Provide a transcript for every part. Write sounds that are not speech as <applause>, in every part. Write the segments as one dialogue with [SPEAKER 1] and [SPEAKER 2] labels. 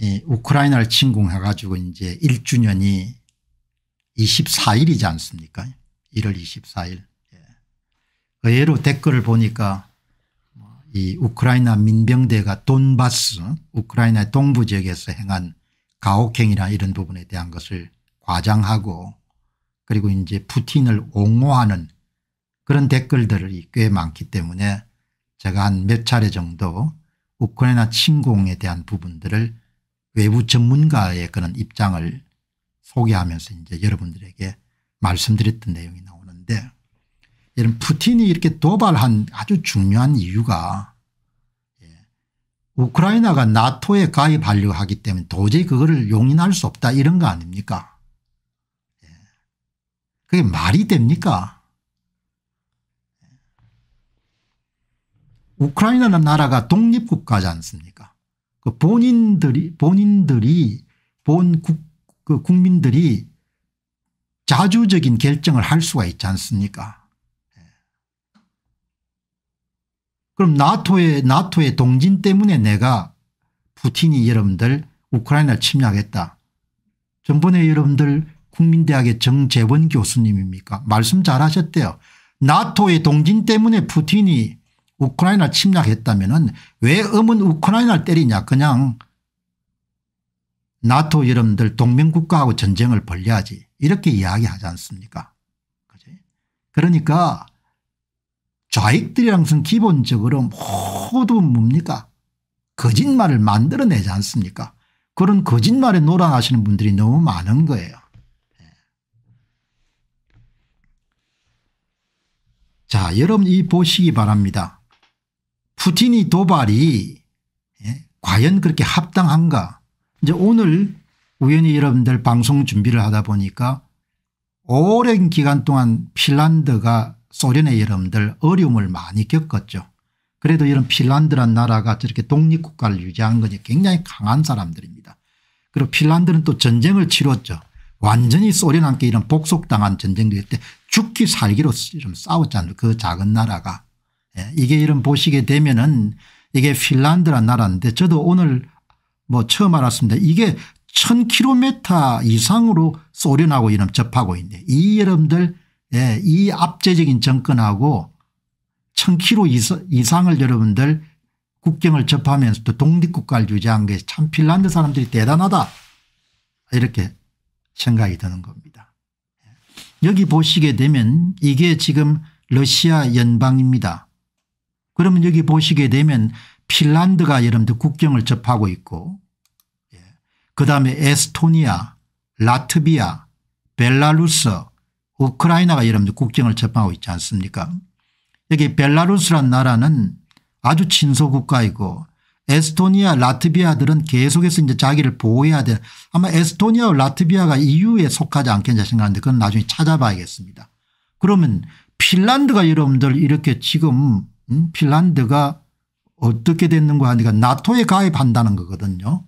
[SPEAKER 1] 이 우크라이나를 침공해가지고 이제 1주년이 24일이지 않습니까? 1월 24일. 의외로 댓글을 보니까 뭐 이 우크라이나 민병대가 돈바스 우크라이나 동부 지역에서 행한 가혹행위나 이런 부분에 대한 것을 과장하고 그리고 이제 푸틴을 옹호하는 그런 댓글들이 꽤 많기 때문에 제가 한 몇 차례 정도 우크라이나 침공에 대한 부분들을 외부 전문가의 그런 입장을 소개하면서 이제 여러분들에게 말씀드렸던 내용이 나오는데 이런 푸틴이 이렇게 도발한 아주 중요한 이유가 예, 우크라이나가 나토에 가입하려고 하기 때문에 도저히 그거를 용인할 수 없다 이런 거 아닙니까 예. 그게 말이 됩니까 예. 우크라이나는 나라가 독립국가지 않습니까 그 본인들이 본인들이 본 국, 그 국민들이 자주적인 결정을 할 수가 있지 않습니까? 예. 그럼 나토의 나토의 동진 때문에 내가 푸틴이 여러분들 우크라이나를 침략했다. 전번에 여러분들 국민대학의 정재원 교수님입니까 말씀 잘하셨대요. 나토의 동진 때문에 푸틴이 우크라이나 침략했다면 왜음은 우크라이나를 때리냐 그냥 나토 여러분들 동맹국가하고 전쟁을 벌려야지 이렇게 이야기하지 않습니까 그러니까 좌익들이랑 선 기본적으로 모두 뭡니까 거짓말을 만들어내지 않습니까 그런 거짓말에 놀아나시는 분들이 너무 많은 거예요. 예. 자 여러분 이 보시기 바랍니다. 푸틴이 도발이 예, 과연 그렇게 합당한가 이제 오늘 우연히 여러분들 방송 준비를 하다 보니까 오랜 기간 동안 핀란드가 소련의 여러분들 어려움을 많이 겪었죠. 그래도 이런 핀란드란 나라가 저렇게 독립국가를 유지한 거니 굉장히 강한 사람들입니다. 그리고 핀란드는 또 전쟁을 치렀죠. 완전히 소련한테 이런 복속당한 전쟁도 있때 죽기 살기로 싸웠잖아요. 그 작은 나라가. 예, 이게 이름 보시게 되면은 이게 핀란드란 나라인데 저도 오늘 뭐 처음 알았습니다. 이게 1000km 이상으로 소련하고 이름 접하고 있네데이 여러분들 예, 이 압제적인 정권하고 1000km 이상을 여러분들 국경을 접하면서도 독립국가를 유지한게 참 핀란드 사람들이 대단하다 이렇게 생각이 드는 겁니다. 예. 여기 보시게 되면 이게 지금 러시아 연방입니다. 그러면 여기 보시게 되면 핀란드가 여러분들 국경을 접하고 있고 예. 그다음에 에스토니아 라트비아 벨라루스 우크라이나가 여러분들 국경을 접하고 있지 않습니까 여기 벨라루스란 나라는 아주 친소국가이고 에스토니아 라트비아들은 계속해서 이제 자기를 보호해야 돼 아마 에스토니아와 라트비아가 EU에 속하지 않겠냐 생각하는데 그건 나중에 찾아봐야겠습니다. 그러면 핀란드가 여러분들 이렇게 지금 음? 핀란드가 어떻게 됐는가 하니까 나토에 가입한다는 거거든요.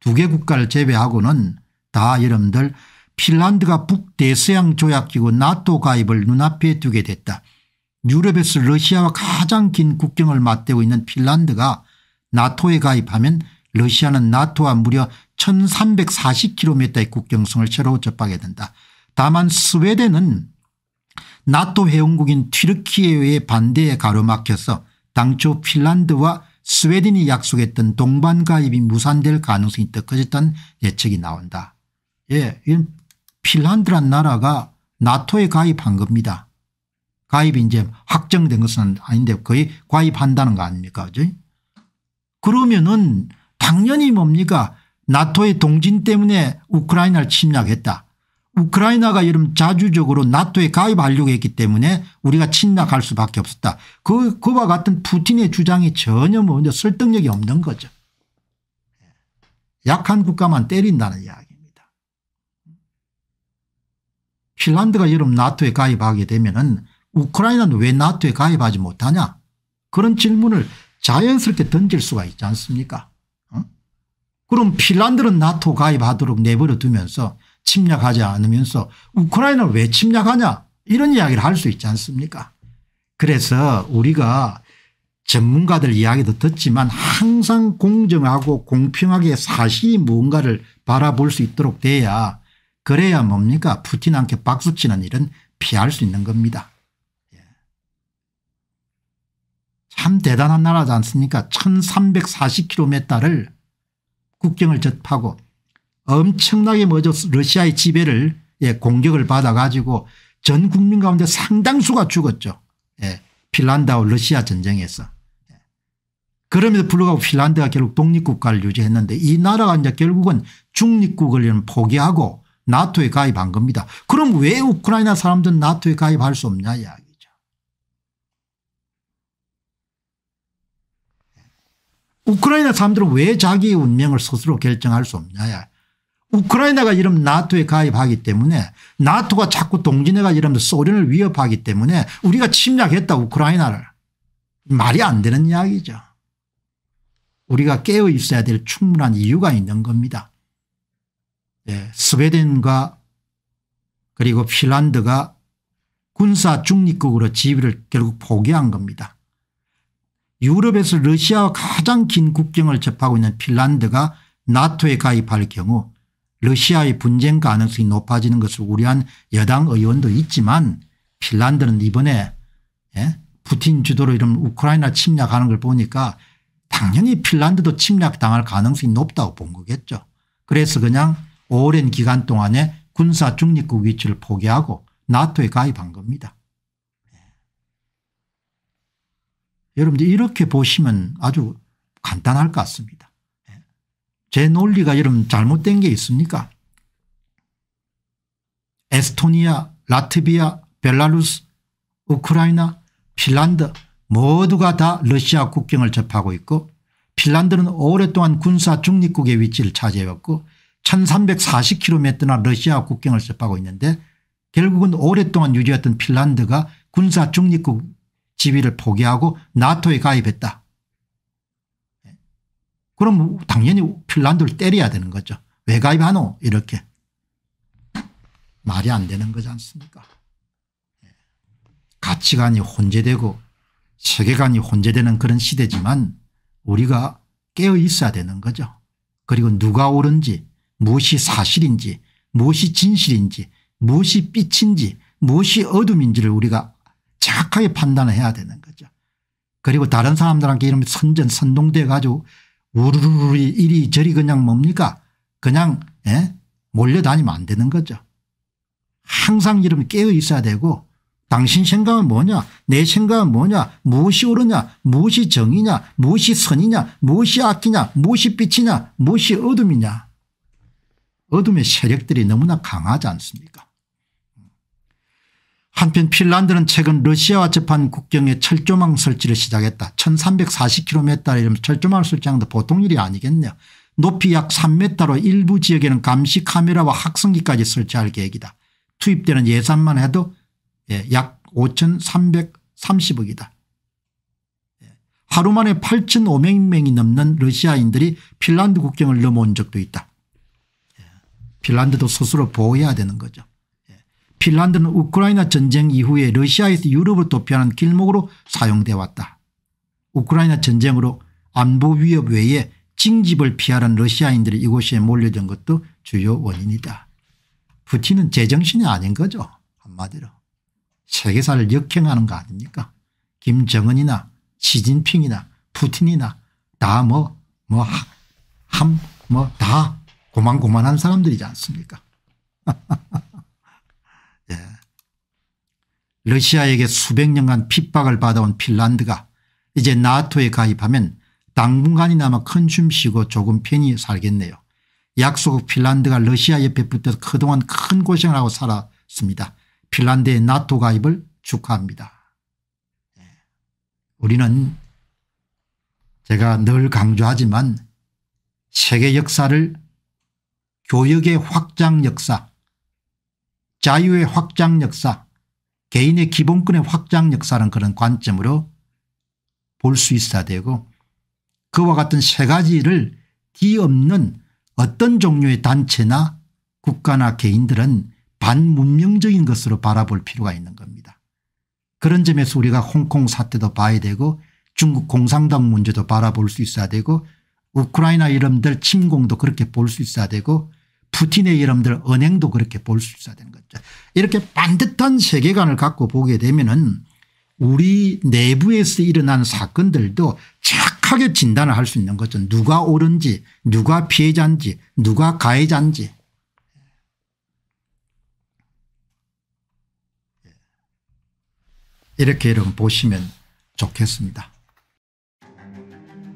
[SPEAKER 1] 두 개 국가를 제외하고는 다 여러분들 핀란드가 북대서양 조약기구 나토 가입을 눈앞에 두게 됐다. 유럽에서 러시아와 가장 긴 국경을 맞대고 있는 핀란드가 나토에 가입하면 러시아는 나토와 무려 1340km의 국경성을 새로 접하게 된다. 다만 스웨덴은 나토 회원국인 튀르키예에 반대에 가로막혀서 당초 핀란드와 스웨덴이 약속했던 동반 가입이 무산될 가능성이 더 커졌다는 예측이 나온다. 예, 이건 핀란드란 나라가 나토에 가입한 겁니다. 가입이 이제 확정된 것은 아닌데 거의 가입한다는 거 아닙니까? 그죠? 그러면은 당연히 뭡니까? 나토의 동진 때문에 우크라이나를 침략했다. 우크라이나가 이름 자주적으로 나토에 가입하려고 했기 때문에 우리가 침략할 수밖에 없었다. 그 그와 같은 푸틴의 주장이 전혀 뭐 설득력이 없는 거죠. 약한 국가만 때린다는 이야기입니다. 핀란드가 여름 나토에 가입하게 되면은 우크라이나는 왜 나토에 가입하지 못하냐 그런 질문을 자연스럽게 던질 수가 있지 않습니까? 응? 그럼 핀란드는 나토 가입하도록 내버려 두면서 침략하지 않으면서 우크라이나를 왜 침략하냐 이런 이야기를 할 수 있지 않습니까 그래서 우리가 전문가들 이야기도 듣지만 항상 공정하고 공평하게 사실이 무언가를 바라볼 수 있도록 돼야 그래야 뭡니까 푸틴한테 박수치는 일은 피할 수 있는 겁니다. 예. 참 대단한 나라지 않습니까 1340km를 국경을 접하고 엄청나게 먼저 러시아의 지배를 예, 공격을 받아가지고 전 국민 가운데 상당수가 죽었죠. 예, 핀란드와 러시아 전쟁에서. 예. 그럼에도 불구하고 핀란드가 결국 독립국가를 유지했는데 이 나라가 이제 결국은 중립국을 포기하고 나토에 가입한 겁니다. 그럼 왜 우크라이나 사람들은 나토에 가입할 수 없냐 이야기죠. 예. 우크라이나 사람들은 왜 자기의 운명을 스스로 결정할 수 없냐 이야기. 우크라이나가 이름 나토에 가입하기 때문에 나토가 자꾸 동진해가 이러면 소련을 위협하기 때문에 우리가 침략했다 우크라이나를 말이 안 되는 이야기죠. 우리가 깨어 있어야 될 충분한 이유가 있는 겁니다. 네, 스웨덴과 그리고 핀란드가 군사 중립국으로 지위를 결국 포기한 겁니다. 유럽에서 러시아와 가장 긴 국경을 접하고 있는 핀란드가 나토에 가입할 경우 러시아의 분쟁 가능성이 높아지는 것을 우려한 여당 의원도 있지만 핀란드는 이번에 예? 푸틴 주도로 이런 우크라이나 침략하는 걸 보니까 당연히 핀란드도 침략당할 가능성이 높다고 본 거겠죠. 그래서 그냥 오랜 기간 동안에 군사 중립국 위치를 포기하고 나토에 가입한 겁니다. 예. 여러분들 이렇게 보시면 아주 간단할 것 같습니다. 제 논리가 여러분 잘못된 게 있습니까? 에스토니아, 라트비아, 벨라루스, 우크라이나, 핀란드 모두가 다 러시아 국경을 접하고 있고 핀란드는 오랫동안 군사 중립국의 위치를 차지해왔고 1340km나 러시아 국경을 접하고 있는데 결국은 오랫동안 유지했던 핀란드가 군사 중립국 지위를 포기하고 나토에 가입했다. 그럼 당연히 핀란드를 때려야 되는 거죠. 왜 가입하노? 이렇게. 말이 안 되는 거지 않습니까? 예. 가치관이 혼재되고 세계관이 혼재되는 그런 시대지만 우리가 깨어 있어야 되는 거죠. 그리고 누가 옳은지 무엇이 사실인지 무엇이 진실인지 무엇이 빛인지 무엇이 어둠인지를 우리가 정확하게 판단을 해야 되는 거죠. 그리고 다른 사람들한테 이런 선전 선동돼 가지고 우르르 르 이리저리 그냥 뭡니까 그냥 에? 예? 몰려다니면 안 되는 거죠. 항상 이러면 깨어 있어야 되고 당신 생각은 뭐냐 내 생각은 뭐냐 무엇이 옳으냐 무엇이 정의냐 무엇이 선이냐 무엇이 악기냐 무엇이 빛이냐 무엇이 어둠이냐 어둠의 세력들이 너무나 강하지 않습니까 한편 핀란드는 최근 러시아와 접한 국경에 철조망 설치를 시작했다. 1340km에 이르 철조망을 설치하는 데 보통 일이 아니겠네요. 높이 약 3m로 일부 지역에는 감시 카메라와 확성기까지 설치할 계획이다. 투입되는 예산만 해도 예, 약 5330억이다. 예. 하루 만에 8,500명이 넘는 러시아인들이 핀란드 국경을 넘어온 적도 있다. 예. 핀란드도 스스로 보호해야 되는 거죠. 핀란드는 우크라이나 전쟁 이후에 러시아에서 유럽을 도피하는 길목으로 사용돼 왔다. 우크라이나 전쟁으로 안보 위협 외에 징집을 피하는 러시아인들이 이곳에 몰려든 것도 주요 원인이다. 푸틴은 제정신이 아닌 거죠. 한마디로. 세계사를 역행하는 거 아닙니까? 김정은이나 시진핑이나 푸틴이나 다뭐뭐함뭐다 뭐, 뭐, 뭐, 고만고만한 사람들이지 않습니까? <laughs> 예. 러시아에게 수백 년간 핍박을 받아온 핀란드가 이제 나토에 가입하면 당분간이나마 큰숨 쉬고 조금 편히 살겠네요. 약속 핀란드가 러시아 옆에 붙어서 그동안 큰 고생을 하고 살았습니다. 핀란드의 나토 가입을 축하합니다. 예. 우리는 제가 늘 강조하지만 세계 역사를 교역의 확장 역사 자유의 확장 역사 개인의 기본권의 확장 역사라는 그런 관점으로 볼 수 있어야 되고 그와 같은 세 가지를 뒤없는 어떤 종류의 단체나 국가나 개인들은 반문명적인 것으로 바라볼 필요가 있는 겁니다. 그런 점에서 우리가 홍콩 사태도 봐야 되고 중국 공산당 문제도 바라볼 수 있어야 되고 우크라이나 이름들 침공도 그렇게 볼 수 있어야 되고 푸틴의 이름들 은행도 그렇게 볼 수 있어야 되는 거죠. 이렇게 반듯한 세계관을 갖고 보게 되면은 우리 내부에서 일어난 사건들도 착하게 진단을 할 수 있는 거죠. 누가 옳은지 누가 피해자인지 누가 가해자인지 예. 이렇게 여러분 보시면 좋겠습니다.